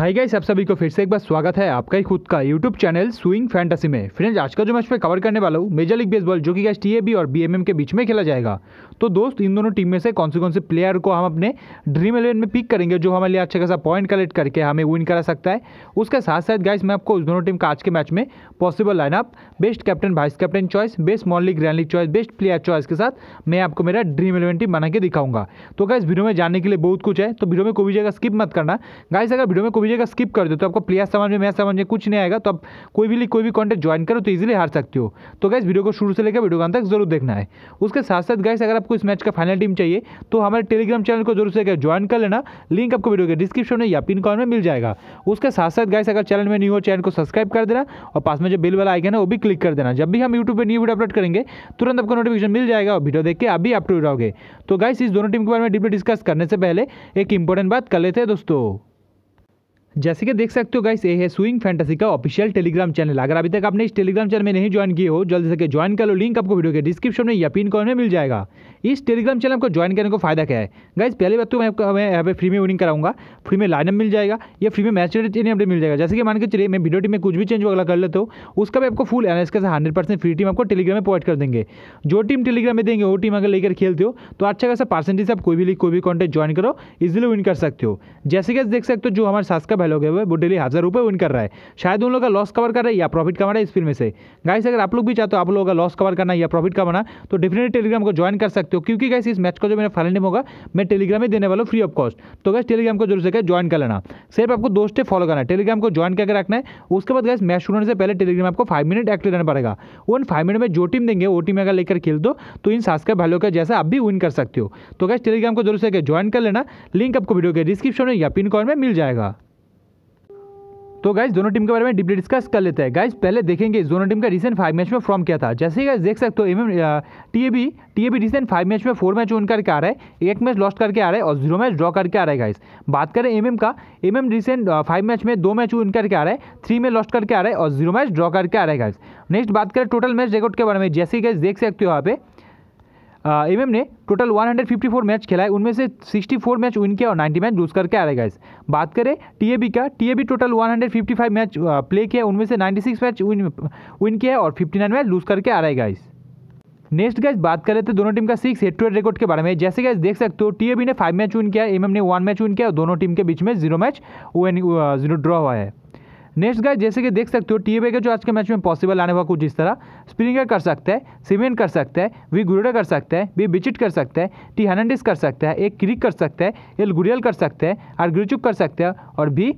hi guys आप सभी को फिर से एक बार स्वागत है आपका ही खुद का यूट्यूब चैनल स्विंग फैंटेसी में फ्रेंड्स आज का जो मैच में कवर करने वाला हूँ मेजर लीग बेसबॉल जो कि गैस बी और बीएमएम के बीच में खेला जाएगा तो दोस्त इन दोनों टीम में से कौन से कौन से प्लेयर को हम अपने ड्रीम इलेवन में पिक करेंगे जो हमारे लिए अच्छा खासा पॉइंट कलेक्ट करके हमें विन करा सकता है उसके साथ साथ गाइस मैं आपको उस दोनों टीम का आज के मैच में possible lineup best captain vice captain choice best small league grand league choice best player choice के साथ मैं आपको मेरा ड्रीम इलेवन टीम बना के दिखाऊंगा तो गाइस वीडियो में जानने के लिए बहुत कुछ है तो वीडियो में कोई जगह स्किप मत करना गाइस अगर वीडियो में कोई कीजिएगा स्किप कर दो तो आपको प्लेयर समझ में मैच समझ में कुछ नहीं आएगा तो आप कोई भी कोई भी कॉन्टेंट ज्वाइन करो तो इजीली हार सकते हो तो गैस वीडियो को शुरू से लेकर वीडियो का तक जरूर देखना है उसके साथ साथ गैस अगर आपको इस मैच का फाइनल टीम चाहिए तो हमारे टेलीग्राम चैनल को जरूर से ज्वाइन कर लेना लिंक आपको वीडियो के डिस्क्रिप्शन में या पिन कॉन में मिल जाएगा उसके साथ साथ गैस अगर चैनल में न्यू हो चैनल को सब्सक्राइब कर देना और पास में जो बिल वाला आइकन है वो भी क्लिक कर देना जब भी हम यूट्यूब पर न्यू वीडियो अपलोड करेंगे तुरंत आपको नोटिफिकेशन मिल जाएगा और वीडियो देख के आप भी अपडेट रहोगे तो गाइस इस दोनों टीम के बारे में डिप्ली डिस्कस करने से पहले एक इंपॉर्टेंट बात कर लेते हैं दोस्तों जैसे कि देख सकते हो गाइस ये है स्विंग फैंटेसी का ऑफिशियल टेलीग्राम चैनल अगर अभी तक आपने इस टेलीग्राम चैनल में नहीं ज्वाइन किए हो जल्दी से ज्वाइन कर लो लिंक आपको वीडियो के डिस्क्रिप्शन में या पिन कॉल में मिल जाएगा इस टेलीग्राम चैनल को ज्वाइन करने को फायदा क्या है गाइज पहले बात तो मैं आपको हमें यहाँ पे फ्री में विनिंग कराऊंगा फ्री में लाइनअप मिल जाएगा या फ्री में मैच रेटिंग अपडेट मिल जाएगा जैसे कि मान के चलिए मैं वीडियो टीम में कुछ भी चेंज वगैरह कर लेते हो उसका भी आपको फुल एस के हंड्रेड परसेंट फ्री टीम आपको टेलीग्राम में प्रोवाइड कर देंगे जो टीम टेलीग्राम में देंगे वो टीम अगर लेकर खेलते हो तो अच्छा खासा परसेंटेज आप कोई भी कोई भी कॉन्टेक्ट ज्वाइन करो इजिली विन कर सकते हो जैसे कि देख सकते हो जो हमारे सास का भाई है वो डेली हज़ार रुपये विन कर रहा है शायद उन लोग का लॉस कवर कर रहा है या प्रॉफिट कमा रहा है इस फिल्म से गाइस अगर आप लोग भी चाहते हो आप लोगों का लॉस कवर करना या प्रॉफिट कमाना तो डेफिनेटली टेलीग्राम को ज्वाइन कर सकते सकते हो क्योंकि कैसे इस मैच का जो मेरा फाइनल नेम होगा मैं टेलीग्राम में देने वाला हूँ फ्री ऑफ कॉस्ट तो गैस टेलीग्राम को जरूर से ज्वाइन कर लेना सिर्फ आपको दो स्टेप फॉलो करना है टेलीग्राम को ज्वाइन करके रखना है उसके बाद गैस मैच शुरू होने से पहले टेलीग्राम आपको फाइव मिनट एक्टिव रहना पड़ेगा उन फाइव मिनट में जो टीम देंगे वो टीम अगर लेकर खेल दो तो इन सास्कर भाइयों का जैसा आप भी विन कर सकते हो तो गैस टेलीग्राम को जरूर से ज्वाइन कर लेना लिंक आपको वीडियो के डिस्क्रिप्शन में या पिन कॉल में मिल जाएगा तो गाइज दोनों टीम के बारे में डिपली डिस्कस कर लेते हैं गाइज पहले देखेंगे दोनों टीम का रिसेंट फाइव मैच में फॉर्म क्या था जैसे गाइज देख सकते हो M M T A B T A B recent five match में फोर मैच उन करके आ रहा है एक मैच लॉस्ट करके आ रहा है और जीरो मैच ड्रॉ करके आ रहा है गाइज बात करें एम एम का M M recent five match में दो मैच उन करके आ रहा है थ्री में लॉस्ट करके आ रहा है और जीरो मैच ड्रॉ करके आ रहा है गाइज नेक्स्ट बात करें टोटल मैच रिकॉर्ड के बारे में जैसे गाइज देख सकते हो यहाँ पे एम uh, एम ने टोटल 154 मैच है उनमें से 64 मैच विन किया और 90 मैच लूज करके आ रहे गाइस बात करें टीएबी का टीएबी टोटल 155 मैच प्ले किया उनमें से 96 मैच विन विन किया और 59 मैच लूज करके आ रहे गाइस नेक्स्ट गाइज बात करें तो दोनों टीम का six head to head record के बारे में जैसे गैस देख सकते हो टीएबी ने फाइव मैच विन किया एम ने वन मैच विन किया और दोनों टीम के बीच में जीरो मैच जीरो ड्रॉ हुआ है नेक्स्ट गाय जैसे कि देख सकते हो टीएबे के जो आज के मैच में पॉसिबल आने वाला कुछ इस तरह स्प्रिंगर कर सकता है सीमेंट कर सकता है वी गुरुडा कर सकता है वी बिचिट कर सकता है टी हनंडिस कर सकता है एक क्रिक कर सकता है एल गुरियल कर सकते हैं आर ग्रिचुक कर सकते हैं और भी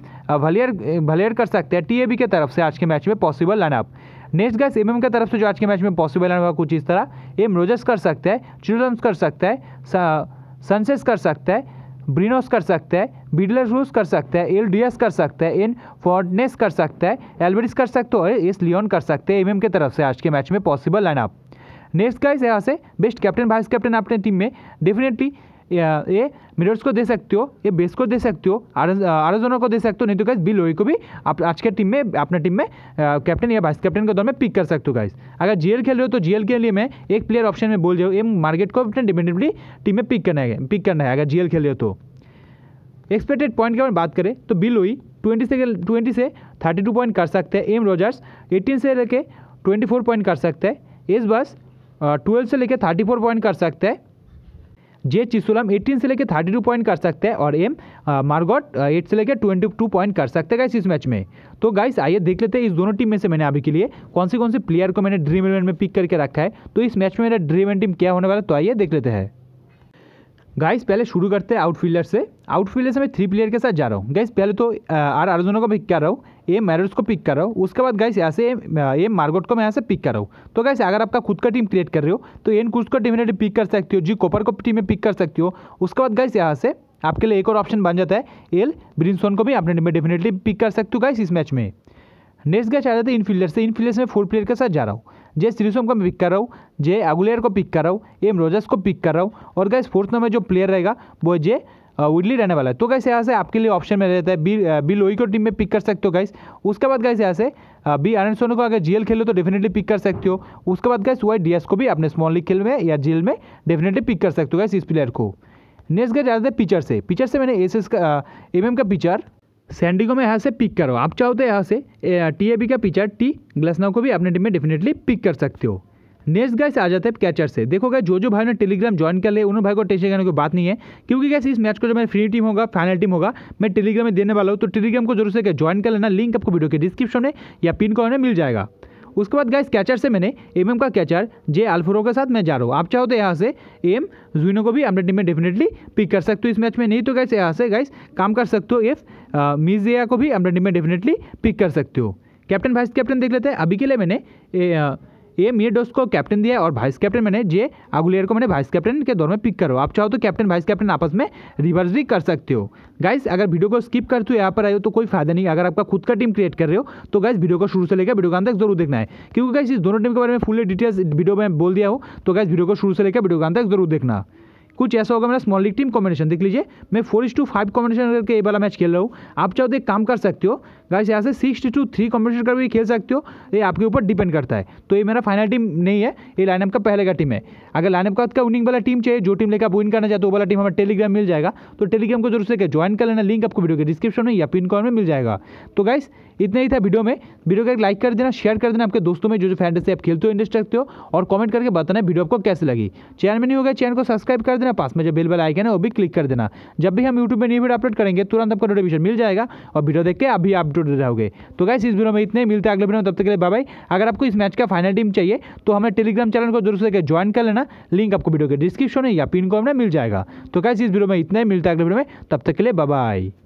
भलेर भलेर कर सकता है टीएबी के तरफ से आज के मैच में possible lineup next guys MM की तरफ से जो आज के मैच में पॉसिबल आने वाला कुछ इस तरह एम रोजर्स कर सकता है चिल्ड्रंस कर सकता है सनसेस कर सकता है ब्रिनोस कर सकते हैं बिडलर रूस कर सकते हैं एल डी एस कर सकते हैं इन फॉर्डनेस कर सकते हैं एलबरिस कर सकते हो और एस लियोन कर सकते हैं एम की तरफ से आज के मैच में पॉसिबल लाइनअप नेक्स्ट गाइस यहाँ से बेस्ट कैप्टन वाइस कैप्टन अपने टीम में डेफिनेटली ये मिरर्स को दे सकते हो ये बेस को दे सकते हो आर आराजोना को दे सकते हो नहीं तो गाइज बिल लोई को भी आप आज के टीम में अपने टीम में कैप्टन या वाइस कैप्टन के दौर में पिक कर सकते हो गाइज अगर जीएल खेल रहे हो तो जीएल के लिए मैं एक प्लेयर ऑप्शन में बोल जाऊँ ये मार्केट को अपने डिपेंडेंटली टीम में पिक करना है पिक करना है अगर जीएल खेल रहे हो तो एक्सपेक्टेड पॉइंट की अगर बात करें तो बिल लोई ट्वेंटी से ट्वेंटी से थर्टी टू पॉइंट कर सकते हैं एम रोजर्स एटीन से लेके ट्वेंटी फोर पॉइंट कर सकते हैं एस बस ट्वेल्व से लेकर थर्टी फोर पॉइंट कर सकते हैं जे चिसुलम 18 से लेकर 32 पॉइंट कर सकते हैं और एम मार्गोट 8 से लेकर 22 पॉइंट कर सकते हैं गाइस इस मैच में तो गाइस आइए देख लेते हैं इस दोनों टीम में से मैंने अभी के लिए कौन से कौन से प्लेयर को मैंने ड्रीम इलेवन में पिक करके रखा है तो इस मैच में मेरा ड्रीम इलेवन टीम क्या होने वाला तो आइए देख लेते हैं गाइस पहले शुरू करते हैं आउटफील्डर से आउटफील्ड से मैं थ्री प्लेयर के साथ जा रहा हूँ गैस पहले तो आर अर्जुनो को पिक कर रहा हूँ ए मैरस को पिक कर रहा हूँ उसके बाद गैस यहाँ से ए मार्गोट को मैं यहाँ से पिक कर रहा हूँ तो गैस अगर आपका खुद का टीम क्रिएट कर रहे हो तो एन कुछ को डेफिनेटली पिक कर सकते हो जी कोपर को टीम में पिक कर सकते हो उसके बाद गैस यहाँ से आपके लिए एक और ऑप्शन बन जाता है एल ब्रिंसोन को भी टीम में डेफिनेटली पिक कर सकते हो गाइस इस मैच में नेक्स्ट गैच आ जाते हैं इनफील्डर से इनफील्डर से मैं फोर प्लेयर के साथ जा रहा हूँ जे श्रीसोम को मैं पिक कर रहा हूँ जे अगुलेयर को पिक कर रहा हूँ एम रोजर्स को पिक कर रहा हूँ और गैस फोर्थ नंबर जो प्लेयर रहेगा वो जे वुडली रहने वाला है तो कैसे यहाँ से आपके लिए ऑप्शन में रहता है बी बी लोई को टीम में पिक कर सकते हो गाइस उसके बाद कैसे यहाँ से बी आनंद सोनू को अगर जीएल खेलो तो डेफिनेटली पिक कर सकते हो उसके बाद गैस वाई डी को भी अपने स्मॉल लीग खेल में या जीएल में डेफिनेटली पिक कर सकते हो गैस इस प्लेयर को नेक्स्ट गाइस जाते हैं पिचर से पिचर से मैंने एस का एम का पिचर सैंडिगो में यहाँ से पिक करो आप चाहो तो यहाँ से टी का पिचर टी ग्लसनाव को भी अपने टीम में डेफिनेटली पिक कर सकते हो नेक्स्ट गैस आ जाते हैं कैचर से देखो गए जो जो भाई ने टेलीग्राम ज्वाइन कर लिया उन भाई को टेंशन करने की बात नहीं है क्योंकि कैसे इस मैच को जो मेरा फ्री टीम होगा फाइनल टीम होगा मैं टेलीग्राम में देने वाला हूँ तो टेलीग्राम को जरूर से ज्वाइन कर लेना लिंक आपको वीडियो के डिस्क्रिप्शन में या पिन कॉर्नर में मिल जाएगा उसके बाद गाइस कैचर से मैंने एम का कैचर जे आल्फोरो के साथ मैं जा रहा हूँ आप चाहो तो यहाँ से एम जुइनो को भी अपने टीम में डेफिनेटली पिक कर सकते हो इस मैच में नहीं तो गैस यहाँ से गाइस काम कर सकते हो एफ मिजिया को भी अपने टीम में डेफिनेटली पिक कर सकते हो कैप्टन वाइस कैप्टन देख लेते हैं अभी के लिए मैंने ए, आ, ये मियडोस को कैप्टन दिया है और वाइस कैप्टन मैंने जे आगुलेयर को मैंने वाइस कैप्टन के दौर में पिक करो आप चाहो तो कैप्टन वाइस कैप्टन आपस में रिवर्स भी कर सकते हो गाइस अगर वीडियो को स्किप करते हो यहाँ पर आए हो तो कोई फायदा नहीं अगर आपका खुद का टीम क्रिएट कर रहे हो तो गाइस वीडियो को शुरू से लेकर वीडियो का अंत तक जरूर देखना है क्योंकि गाइस इस दोनों टीम के बारे में फुल डिटेल्स वीडियो में बोल दिया हो तो गाइस वीडियो को शुरू से लेकर वीडियो का अंत तक जरूर देखना कुछ ऐसा होगा मेरा स्मॉल लीग टीम कॉम्बिनेशन देख लीजिए मैं फोर इस टू फाइव कॉम्बिनेशन करके ये वाला मैच खेल रहा हूँ आप चाहो तो एक काम कर सकते हो गाइस यहाँ से सिक्स टू थ्री कॉम्बिनेशन करके खेल सकते हो ये आपके ऊपर डिपेंड करता है तो ये मेरा फाइनल टीम नहीं है ये लाइनअप का पहले का टीम है अगर लाइनअप का उसका तो विनिंग वाला टीम चाहिए जो टीम लेकर आप विन करना चाहते हो वाला टीम हमें टेलीग्राम मिल जाएगा तो टेलीग्राम को जरूर से ज्वाइन कर लेना लिंक आपको वीडियो के डिस्क्रिप्शन में या पिन कॉर्न में मिल जाएगा तो गाइस इतना ही था वीडियो में वीडियो का लाइक कर देना शेयर कर देना आपके दोस्तों में जो जो फैंटेसी आप खेलते हो इंटरेस्ट रखते हो और कॉमेंट करके बताना वीडियो आपको कैसे लगी चैनल में नहीं होगा चैनल को सब्सक्राइब कर देना ना पास में जो बिल बेल आइकन है वो भी क्लिक कर देना जब भी हम यूट्यूब पर न्यू वीडियो अपलोड करेंगे तुरंत आपको नोटिफिकेशन मिल जाएगा और वीडियो देख के अभी आप अपडेट रहोगे तो गाइस इस वीडियो में इतने मिलते हैं अगले वीडियो तब तक के लिए बाय अगर आपको इस मैच का फाइनल टीम चाहिए तो हमें टेलीग्राम चैनल को जरूर से ज्वाइन कर लेना लिंक आपको वीडियो के डिस्क्रिप्शन में या पिन को हमें मिल जाएगा तो गाइस इस वीडियो में इतना ही मिलता है अगले वीडियो में तब तक के लिए बाय